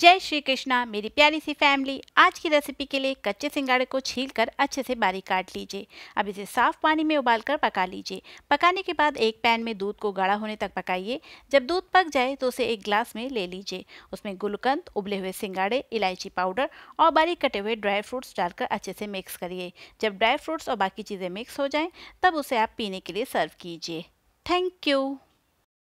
जय श्री कृष्णा मेरी प्यारी सी फैमिली आज की रेसिपी के लिए कच्चे सिंगाड़े को छीलकर अच्छे से बारीक काट लीजिए अब इसे साफ पानी में उबालकर पका लीजिए पकाने के बाद एक पैन में दूध को गाढ़ा होने तक पकाइए जब दूध पक जाए तो उसे एक ग्लास में ले लीजिए उसमें गुलकंद उबले हुए सिंगाड़े इलायची पाउडर और बारीक कटे हुए ड्राई फ्रूट्स डालकर अच्छे से मिक्स करिए जब ड्राई फ्रूट्स और बाकी चीज़ें मिक्स हो जाएँ तब उसे आप पीने के लिए सर्व कीजिए थैंक यू